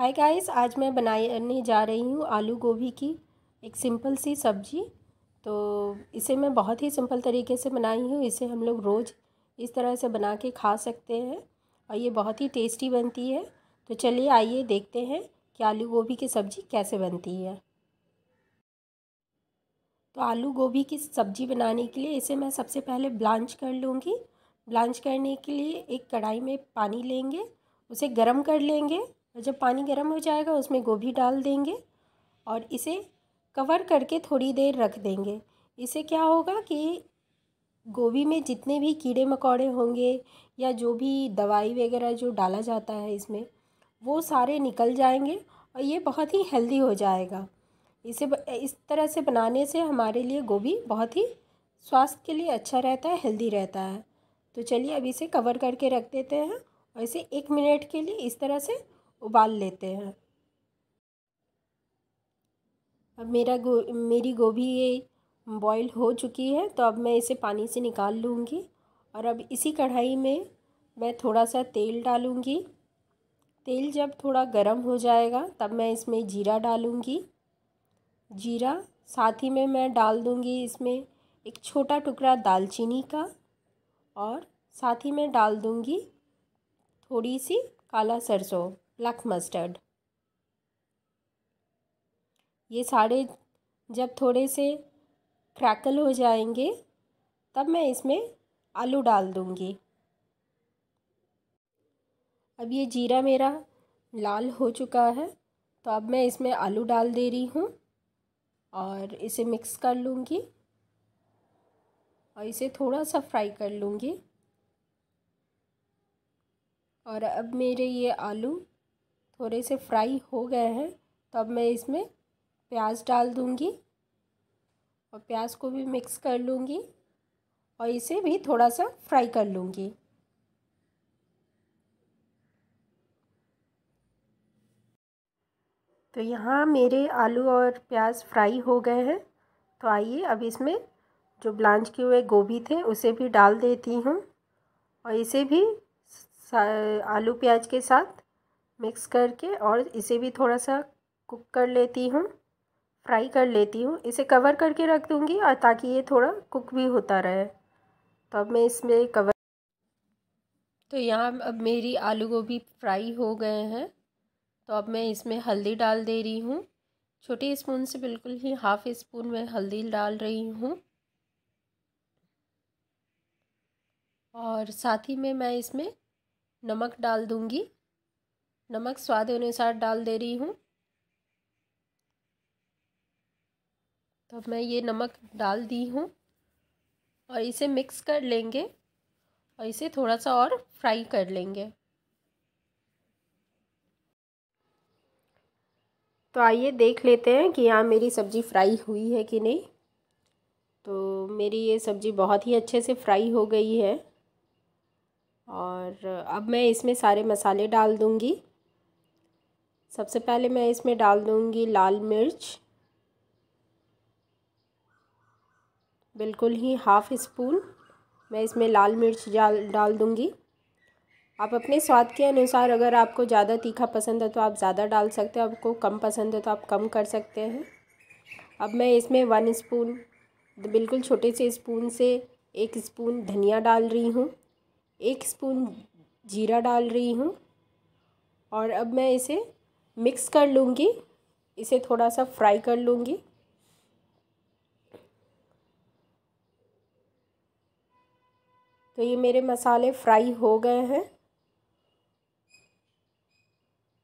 hi guys आज मैं बनाने जा रही हूँ आलू गोभी की एक सिंपल सी सब्जी तो इसे मैं बहुत ही सिंपल तरीके से बनाई हूँ इसे हम लोग रोज़ इस तरह से बना के खा सकते हैं और ये बहुत ही टेस्टी बनती है तो चलिए आइए देखते हैं कि आलू गोभी की सब्ज़ी कैसे बनती है तो आलू गोभी की सब्ज़ी बनाने के लिए इसे मैं सबसे पहले ब्लांच कर लूँगी ब्लांच करने के लिए एक कढ़ाई में पानी लेंगे उसे गर्म कर लेंगे जब पानी गर्म हो जाएगा उसमें गोभी डाल देंगे और इसे कवर करके थोड़ी देर रख देंगे इससे क्या होगा कि गोभी में जितने भी कीड़े मकोड़े होंगे या जो भी दवाई वगैरह जो डाला जाता है इसमें वो सारे निकल जाएंगे और ये बहुत ही हेल्दी हो जाएगा इसे इस तरह से बनाने से हमारे लिए गोभी बहुत ही स्वास्थ्य के लिए अच्छा रहता है हेल्दी रहता है तो चलिए अब इसे कवर करके रख देते हैं और इसे एक मिनट के लिए इस तरह से उबाल लेते हैं अब मेरा गो मेरी गोभी ये बॉईल हो चुकी है तो अब मैं इसे पानी से निकाल लूँगी और अब इसी कढ़ाई में मैं थोड़ा सा तेल डालूँगी तेल जब थोड़ा गर्म हो जाएगा तब मैं इसमें जीरा डालूँगी जीरा साथ ही में मैं डाल दूँगी इसमें एक छोटा टुकड़ा दालचीनी का और साथ ही में डाल दूँगी थोड़ी सी काला सरसों लक मस्टर्ड ये सारे जब थोड़े से क्रैकल हो जाएंगे तब मैं इसमें आलू डाल दूँगी अब ये जीरा मेरा लाल हो चुका है तो अब मैं इसमें आलू डाल दे रही हूँ और इसे मिक्स कर लूँगी और इसे थोड़ा सा फ्राई कर लूँगी और अब मेरे ये आलू थोड़े से फ्राई हो गए हैं तब मैं इसमें प्याज डाल दूँगी और प्याज को भी मिक्स कर लूँगी और इसे भी थोड़ा सा फ्राई कर लूँगी तो यहाँ मेरे आलू और प्याज फ्राई हो गए हैं तो आइए अब इसमें जो ब्लांच किए हुए गोभी थे उसे भी डाल देती हूँ और इसे भी आलू प्याज के साथ मिक्स करके और इसे भी थोड़ा सा कुक कर लेती हूँ फ्राई कर लेती हूँ इसे कवर करके रख दूँगी और ताकि ये थोड़ा कुक भी होता रहे तो अब मैं इसमें कवर तो यहाँ अब मेरी आलू गोभी फ्राई हो गए हैं तो अब मैं इसमें हल्दी डाल दे रही हूँ छोटे स्पून से बिल्कुल ही हाफ स्पून में हल्दी डाल रही हूँ और साथ ही में मैं इसमें नमक डाल दूँगी नमक स्वाद अनुसार डाल दे रही हूँ तो अब मैं ये नमक डाल दी हूँ और इसे मिक्स कर लेंगे और इसे थोड़ा सा और फ्राई कर लेंगे तो आइए देख लेते हैं कि यहाँ मेरी सब्ज़ी फ्राई हुई है कि नहीं तो मेरी ये सब्ज़ी बहुत ही अच्छे से फ्राई हो गई है और अब मैं इसमें सारे मसाले डाल दूँगी सबसे पहले मैं इसमें डाल दूँगी लाल मिर्च बिल्कुल ही हाफ़ स्पून मैं इसमें लाल मिर्च डाल डाल दूँगी आप अपने स्वाद के अनुसार अगर आपको ज़्यादा तीखा पसंद है तो आप ज़्यादा डाल सकते हैं आपको कम पसंद है तो आप कम कर सकते हैं अब मैं इसमें वन स्पून बिल्कुल छोटे से स्पून से एक स्पून धनिया डाल रही हूँ एक स्पून जीरा डाल रही हूँ और अब मैं इसे मिक्स कर लूँगी इसे थोड़ा सा फ्राई कर लूँगी तो ये मेरे मसाले फ्राई हो गए हैं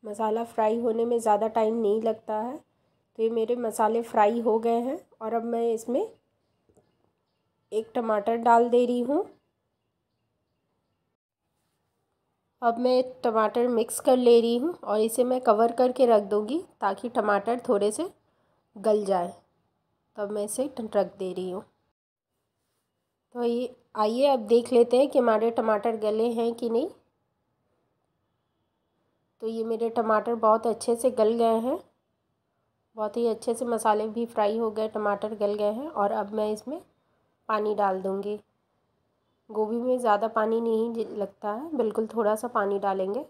मसाला फ्राई होने में ज़्यादा टाइम नहीं लगता है तो ये मेरे मसाले फ्राई हो गए हैं और अब मैं इसमें एक टमाटर डाल दे रही हूँ अब मैं टमाटर मिक्स कर ले रही हूँ और इसे मैं कवर करके रख दूँगी ताकि टमाटर थोड़े से गल जाए तब तो मैं इसे रख दे रही हूँ तो ये आइए अब देख लेते हैं कि हमारे टमाटर गले हैं कि नहीं तो ये मेरे टमाटर बहुत अच्छे से गल गए हैं बहुत ही अच्छे से मसाले भी फ्राई हो गए टमाटर गल गए हैं और अब मैं इसमें पानी डाल दूँगी गोभी में ज़्यादा पानी नहीं लगता है बिल्कुल थोड़ा सा पानी डालेंगे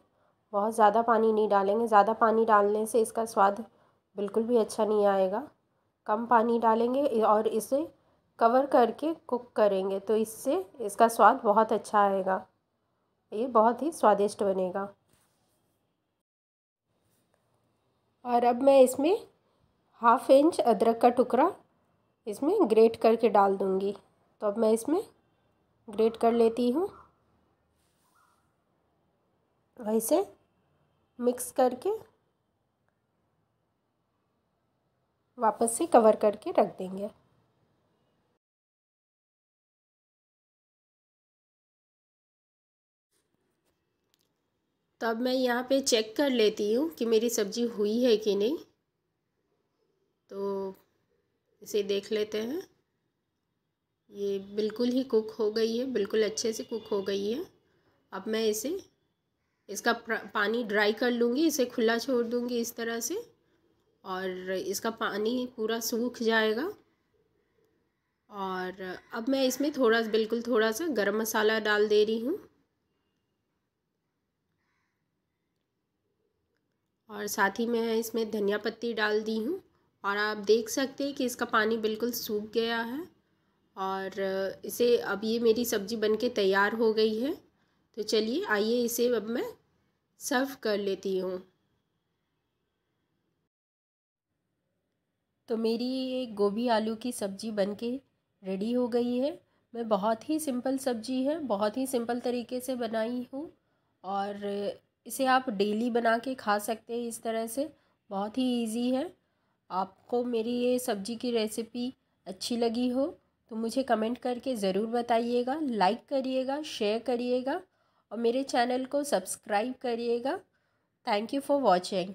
बहुत ज़्यादा पानी नहीं डालेंगे ज़्यादा पानी डालने से इसका स्वाद बिल्कुल भी अच्छा नहीं आएगा कम पानी डालेंगे और इसे कवर करके कुक करेंगे तो इससे इसका स्वाद बहुत अच्छा आएगा ये बहुत ही स्वादिष्ट बनेगा और अब मैं इसमें हाफ इंच अदरक का टुकड़ा इसमें ग्रेट करके डाल दूँगी तो अब मैं इसमें ग्रेट कर लेती हूँ वैसे मिक्स करके वापस से कवर करके रख देंगे तो अब मैं यहाँ पे चेक कर लेती हूँ कि मेरी सब्ज़ी हुई है कि नहीं तो इसे देख लेते हैं ये बिल्कुल ही कुक हो गई है बिल्कुल अच्छे से कुक हो गई है अब मैं इसे इसका पानी ड्राई कर लूँगी इसे खुला छोड़ दूँगी इस तरह से और इसका पानी पूरा सूख जाएगा और अब मैं इसमें थोड़ा बिल्कुल थोड़ा सा गरम मसाला डाल दे रही हूँ और साथ ही मैं इसमें धनिया पत्ती डाल दी हूँ और आप देख सकते हैं कि इसका पानी बिल्कुल सूख गया है और इसे अब ये मेरी सब्ज़ी बन के तैयार हो गई है तो चलिए आइए इसे अब मैं सर्व कर लेती हूँ तो मेरी ये गोभी आलू की सब्ज़ी बन के रेडी हो गई है मैं बहुत ही सिंपल सब्ज़ी है बहुत ही सिंपल तरीके से बनाई हूँ और इसे आप डेली बना के खा सकते हैं इस तरह से बहुत ही इजी है आपको मेरी ये सब्ज़ी की रेसिपी अच्छी लगी हो तो मुझे कमेंट करके ज़रूर बताइएगा लाइक करिएगा शेयर करिएगा और मेरे चैनल को सब्सक्राइब करिएगा थैंक यू फॉर वॉचिंग